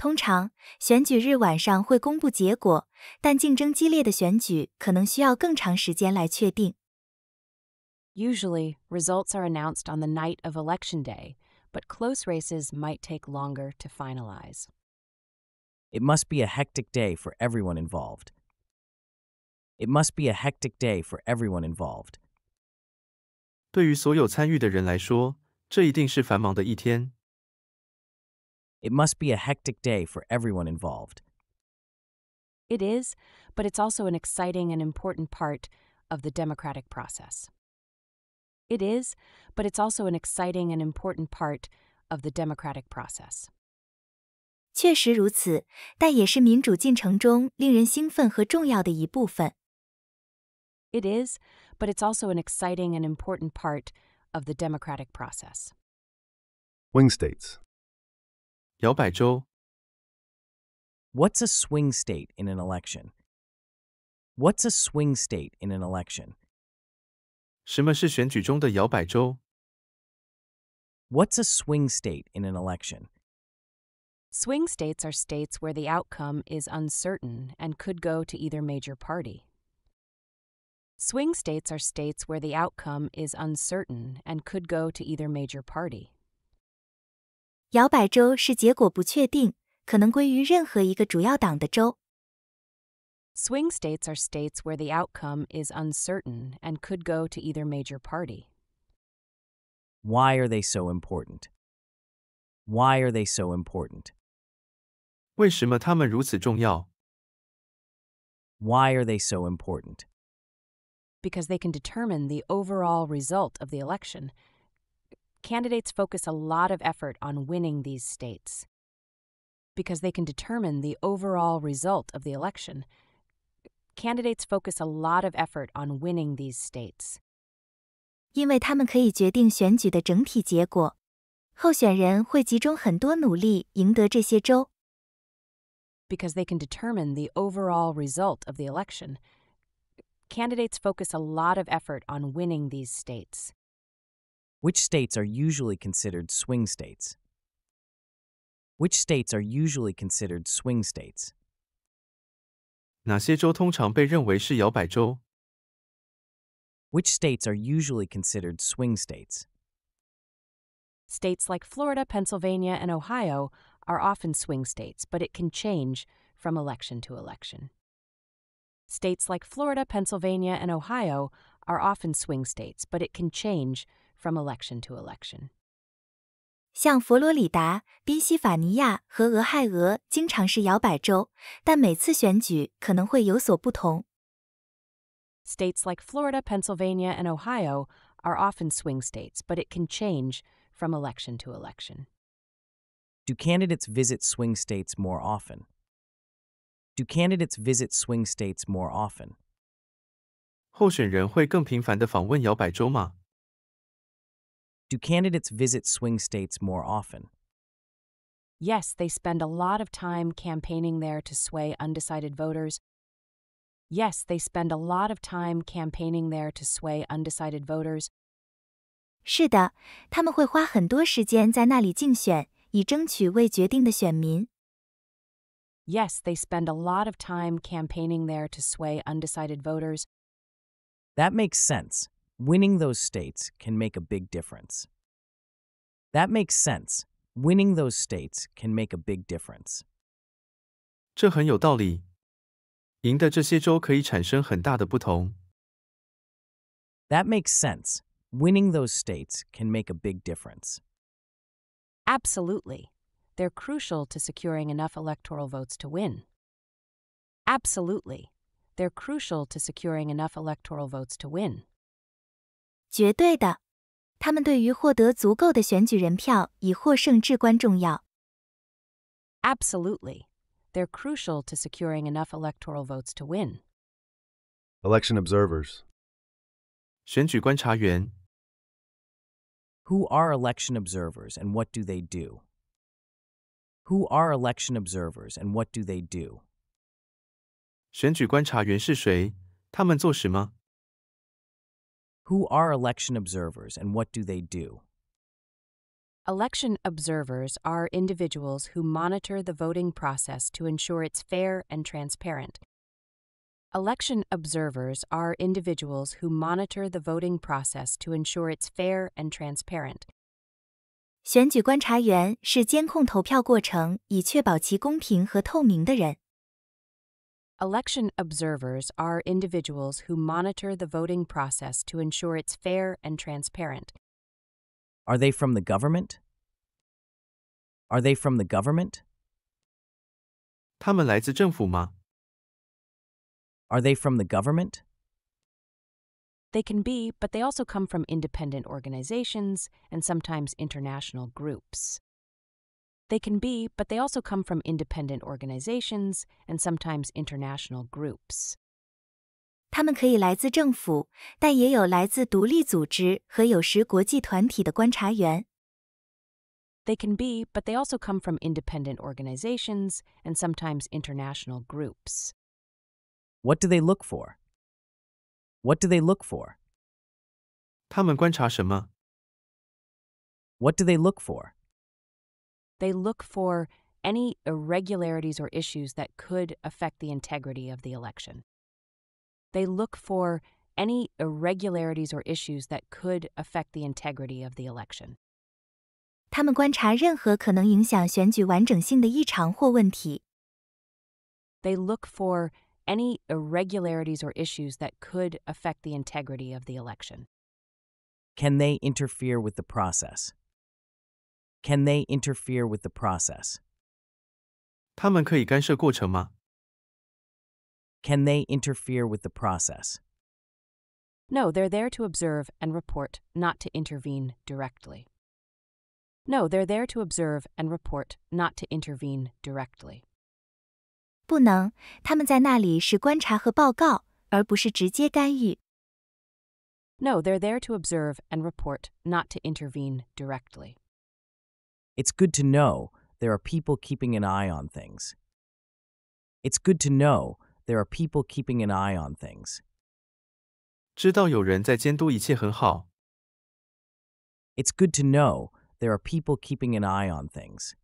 通常选举日晚上会公布结果，但竞争激烈的选举可能需要更长时间来确定。Usually, results are announced on the night of election day, but close races might take longer to finalize. It must be a hectic day for everyone involved. It must be a hectic day for everyone involved. 对于所有参与的人来说，这一定是繁忙的一天。it must be a hectic day for everyone involved. It is, but it's also an exciting and important part of the democratic process. It is, but it's also an exciting and important part of the democratic process. 确实如此，但也是民主进程中令人兴奋和重要的一部分。It is, but it's also an exciting and important part of the democratic process. Wing states 摇摆州。What's a swing state in an election? What's a swing state in an election? 什么是选举中的摇摆州？What's a swing state in an election? Swing states are states where the outcome is uncertain and could go to either major party. Swing states are states where the outcome is uncertain and could go to either major party. 摇摆州是结果不确定，可能归于任何一个主要党的州。Swing states are states where the outcome is uncertain and could go to either major party. Why are they so important? Why are they so important? Why are they so important? Because they can determine the overall result of the election candidates focus a lot of effort on winning these states because they can determine the overall result of the election. Candidates focus a lot of effort on winning these states. 因为他们可以决定选举的整体结果，候选人会集中很多努力赢得这些州。Because they can determine the overall result of the election. Candidates focus a lot of effort on winning these states. Which states are usually considered swing states? Which states are usually considered swing states? 哪些州通常被认为是摇摆州？Which states are usually considered swing states? States like Florida, Pennsylvania, and Ohio are often swing states, but it can change from election to election. States like Florida, Pennsylvania, and Ohio are often swing states, but it can change from election to election. 像佛罗里达、宾夕法尼亚和俄亥俄经常是摇摆州，但每次选举可能会有所不同。States like Florida, Pennsylvania, and Ohio are often swing states, but it can change from election to election. Do candidates visit swing states more often? Do candidates visit swing states more often? 候选人会更频繁地访问摇摆州吗？do candidates visit swing states more often? Yes, they spend a lot of time campaigning there to sway undecided voters. Yes, they spend a lot of time campaigning there to sway undecided voters. 是的，他们会花很多时间在那里竞选，以争取未决定的选民。Yes, they spend a lot of time campaigning there to sway undecided voters. That makes sense. Winning those states can make a big difference. That makes sense. Winning those states can make a big difference. 这很有道理。赢的这些州可以产生很大的不同。That makes sense. Winning those states can make a big difference. Absolutely. They're crucial to securing enough electoral votes to win. Absolutely. They're crucial to securing enough electoral votes to win. 绝对的。他们对于获得足够的选举人票以获胜至关重要。Absolutely, they're crucial to securing enough electoral votes to win. Election observers. 选举观察员 Who are election observers and what do they do? Who are election observers and what do they do? 选举观察员是谁？他们做什么？who are election observers and what do they do? Election observers are individuals who monitor the voting process to ensure it's fair and transparent. Election observers are individuals who monitor the voting process to ensure it's fair and transparent. 选举观察员是监控投票过程以确保其公平和透明的人。Election observers are individuals who monitor the voting process to ensure it's fair and transparent. Are they from the government? Are they from the government? 他们来自政府吗? Are they from the government? They can be, but they also come from independent organizations and sometimes international groups. They can be, but they also come from independent organizations and sometimes international groups. 他们可以来自政府，但也有来自独立组织和有时国际团体的观察员。They can be, but they also come from independent organizations and sometimes international groups. What do they look for? What do they look for? 他们观察什么? What do they look for? They look for any irregularities or issues that could affect the integrity of the election. They look for any irregularities or issues that could affect the integrity of the election. 他们观察任何可能影响选举完整性的异常或问题。They look for any irregularities or issues that could affect the integrity of the election. Can they interfere with the process? Can they interfere with the process? Can they interfere with the process? No, they're there to observe and report, not to intervene directly. No, they're there to observe and report, not to intervene directly. No, they they're there to observe and report, not to intervene directly. It's good to know there are people keeping an eye on things. It's good to know there are people keeping an eye on things. It's good to know there are people keeping an eye on things.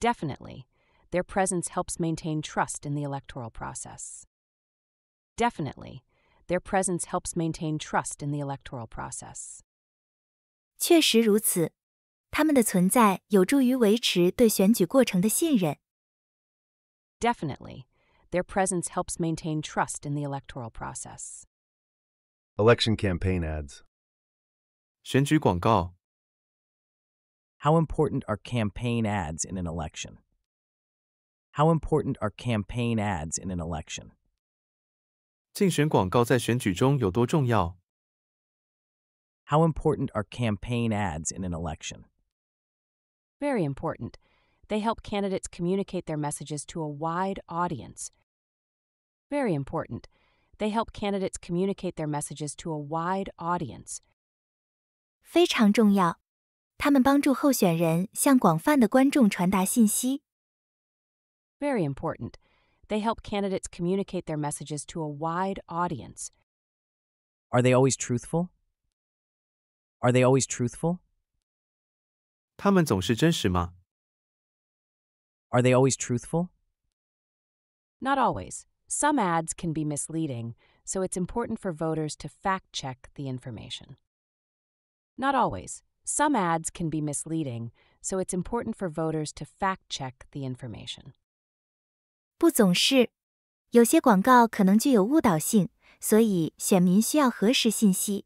Definitely. Their presence helps maintain trust in the electoral process. Definitely. Their presence helps maintain trust in the electoral process. 确实如此，他们的存在有助于维持对选举过程的信任。Definitely, their presence helps maintain trust in the electoral process. Election campaign ads. 选举广告 How important are campaign ads in an election? How important are campaign ads in an election? 竞选广告在选举中有多重要？How important are campaign ads in an election? Very important. They help candidates communicate their messages to a wide audience. Very important. They help candidates communicate their messages to a wide audience. Very important. They help candidates communicate their messages to a wide audience. Are they always truthful? Are they always truthful? 他们总是真实吗？Are they always truthful? Not always. Some ads can be misleading, so it's important for voters to fact check the information. Not always. Some ads can be misleading, so it's important for voters to fact check the information. 不总是，有些广告可能具有误导性，所以选民需要核实信息。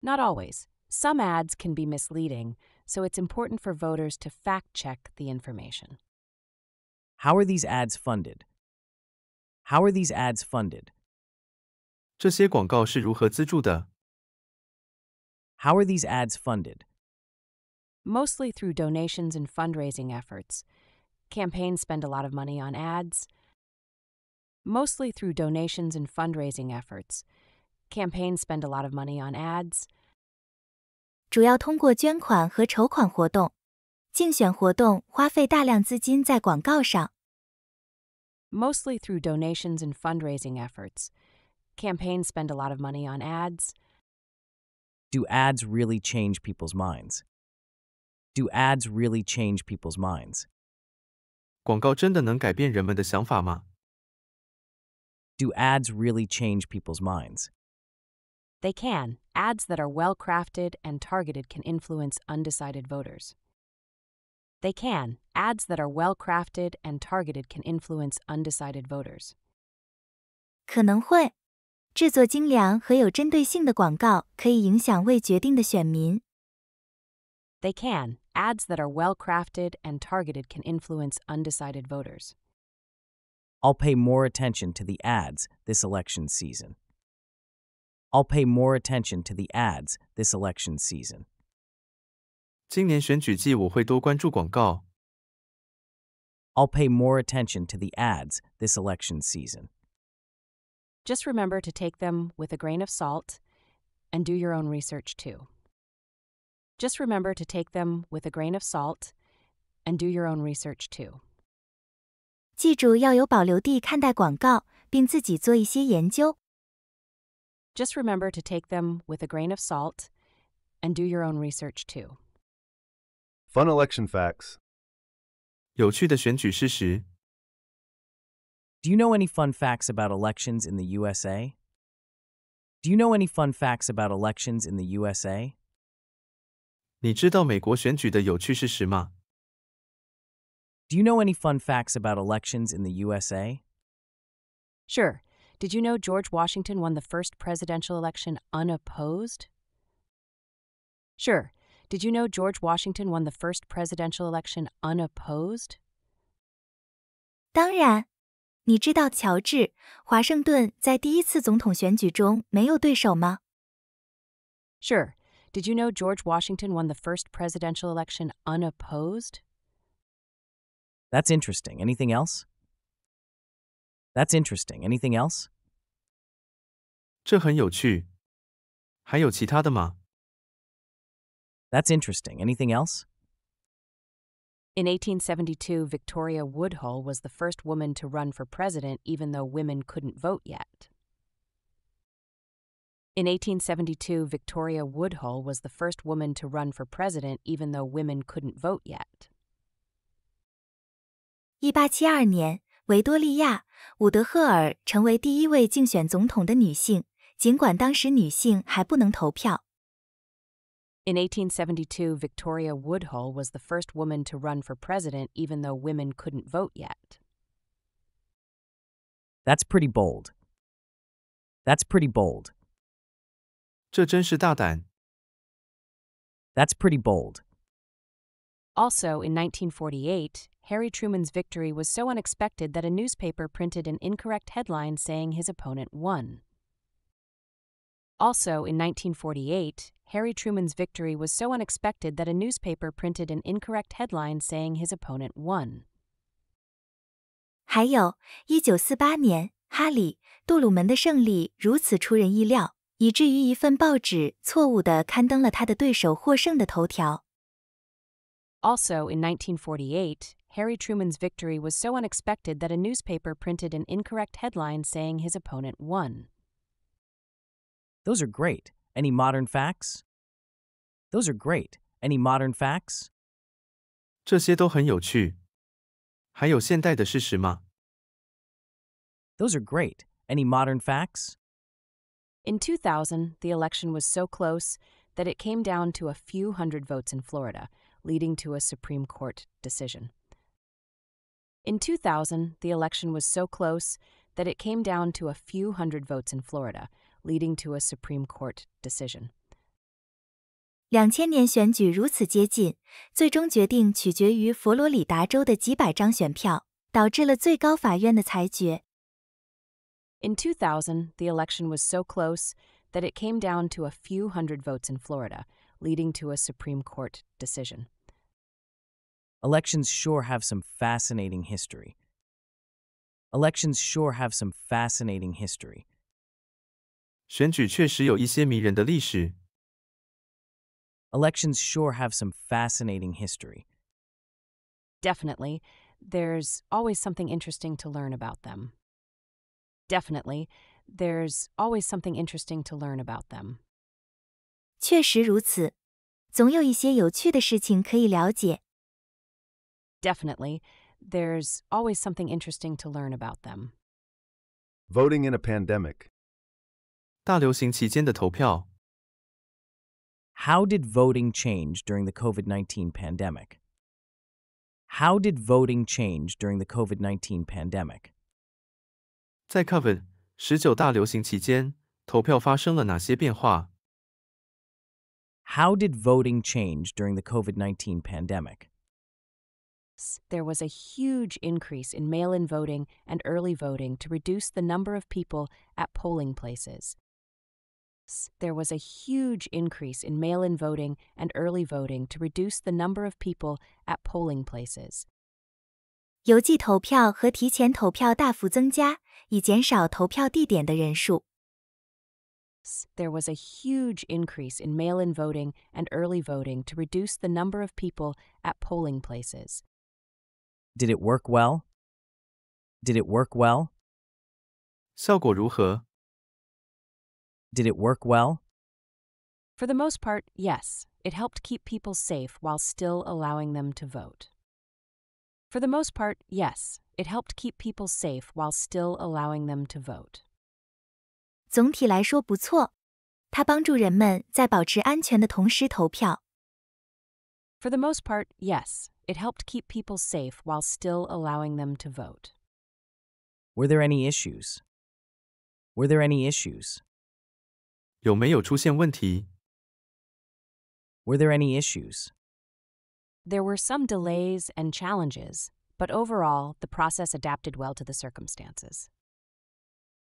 Not always. Some ads can be misleading, so it's important for voters to fact check the information. How are these ads funded? How are these ads funded? 这些广告是如何资助的? How are these ads funded? Mostly through donations and fundraising efforts. Campaigns spend a lot of money on ads. Mostly through donations and fundraising efforts. Campaigns spend a lot of money on ads. 主要通过捐款和筹款活动。竞选活动花费大量资金在广告上。Mostly through donations and fundraising efforts. Campaigns spend a lot of money on ads. Do ads really change people's minds? Do ads really change people's minds? 广告真的能改变人们的想法吗? Do ads really change people's minds? They can. Ads that are well crafted and targeted can influence undecided voters. They can. Ads that are well crafted and targeted can influence undecided voters. They can. Ads that are well crafted and targeted can influence undecided voters. I'll pay more attention to the ads this election season. I'll pay more attention to the ads this election season. will pay more attention to the ads this election season. Just remember to take them with a grain of salt and do your own research too. Just remember to take them with a grain of salt and do your own research too. 记住要有保留地看待广告，并自己做一些研究。just remember to take them with a grain of salt and do your own research too. Fun election facts. you know any fun facts about elections in the USA? Do you know any fun facts about elections in the USA? Do you know any fun facts about elections in the USA? Sure. Did you know George Washington won the first presidential election unopposed? Sure. Did you know George Washington won the first presidential election unopposed? 当然，你知道乔治·华盛顿在第一次总统选举中没有对手吗？Sure. Did you know George Washington won the first presidential election unopposed? That's interesting. Anything else? That's interesting. Anything else? That's interesting. Anything else? In 1872, Victoria Woodhull was the first woman to run for president, even though women couldn't vote yet. In 1872, Victoria Woodhull was the first woman to run for president, even though women couldn't vote yet. 1872年，维多利亚·伍德赫尔成为第一位竞选总统的女性，尽管当时女性还不能投票。In 1872, Victoria Woodhull was the first woman to run for president, even though women couldn't vote yet. That's pretty bold. That's pretty bold. That's pretty bold. Also, in 1948, Harry Truman's victory was so unexpected that a newspaper printed an incorrect headline saying his opponent won. Also, in 1948, Harry Truman's victory was so unexpected that a newspaper printed an incorrect headline saying his opponent won. 还有，一九四八年，哈里·杜鲁门的胜利如此出人意料，以至于一份报纸错误地刊登了他的对手获胜的头条。Also in 1948, Harry Truman's victory was so unexpected that a newspaper printed an incorrect headline saying his opponent won. Those are great. Any modern facts? Those are great. Any modern facts? Those are great. Any modern facts? In 2000, the election was so close that it came down to a few hundred votes in Florida, leading to a Supreme Court decision. In 2000, the election was so close that it came down to a few hundred votes in Florida, leading to a Supreme Court decision. 两千年选举如此接近，最终决定取决于佛罗里达州的几百张选票，导致了最高法院的裁决。In 2000, the election was so close that it came down to a few hundred votes in Florida, leading to a Supreme Court decision. Elections sure have some fascinating history. Elections sure have some fascinating history. Elections sure have some fascinating history. Definitely. There's always something interesting to learn about them. Definitely. There's always something interesting to learn about them. 确实如此，总有一些有趣的事情可以了解。Definitely. There's always something interesting to learn about them. Voting in a pandemic. did voting change during the COVID 19 pandemic? How did voting change during the COVID 19 pandemic? 在 COVID 十九大流行期间，投票发生了哪些变化？How did voting change during the COVID 19 pandemic? there was a huge increase in mail in voting and early voting to reduce the number of people at polling places. There was a huge increase in mail in voting and early voting to reduce the number of people at polling places. 邮寄投票和提前投票大幅增加，以减少投票地点的人数。There was a huge increase in mail in voting and early voting to reduce the number of people at polling places. Did it work well? Did it work well? 效果如何? Did it work well? For the most part, yes. It helped keep people safe while still allowing them to vote. For the most part, yes. It helped keep people safe while still allowing them to vote. 总体来说不错，它帮助人们在保持安全的同时投票。for the most part, yes, it helped keep people safe while still allowing them to vote. Were there any issues? Were there any issues? 有没有出现问题? Were there any issues? There were some delays and challenges, but overall, the process adapted well to the circumstances.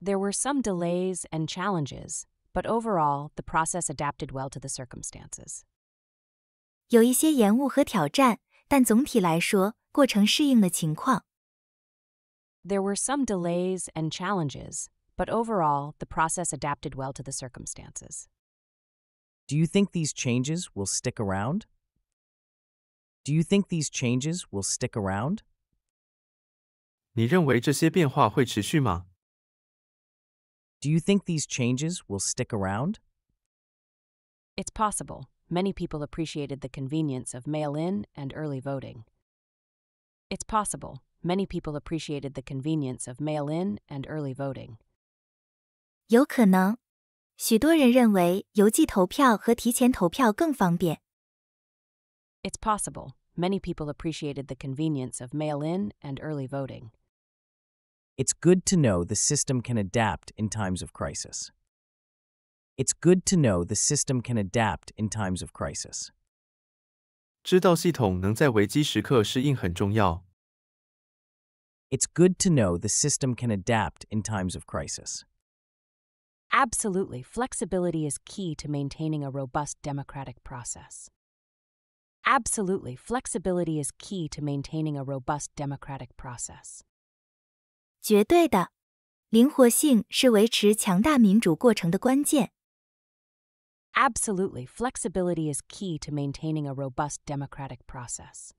There were some delays and challenges, but overall, the process adapted well to the circumstances. There were some delays and challenges, but overall, the process adapted well to the circumstances. Do you think these changes will stick around? Do you think these changes will stick around? Do you think these changes will stick around? It's possible many people appreciated the convenience of mail in and early voting. It's possible, many people appreciated the convenience of mail in and early voting. 有可能，许多人认为邮寄投票和提前投票更方便。It's possible, many people appreciated the convenience of mail in and early voting. It's good to know the system can adapt in times of crisis. It's good to know the system can adapt in times of crisis. 知道系统能在危机时刻适应很重要。It's good to know the system can adapt in times of crisis. Absolutely. Flexibility is key to maintaining a robust democratic process. Absolutely. Flexibility is key to maintaining a robust democratic process. 绝对的，灵活性是维持强大民主过程的关键。Absolutely, flexibility is key to maintaining a robust democratic process.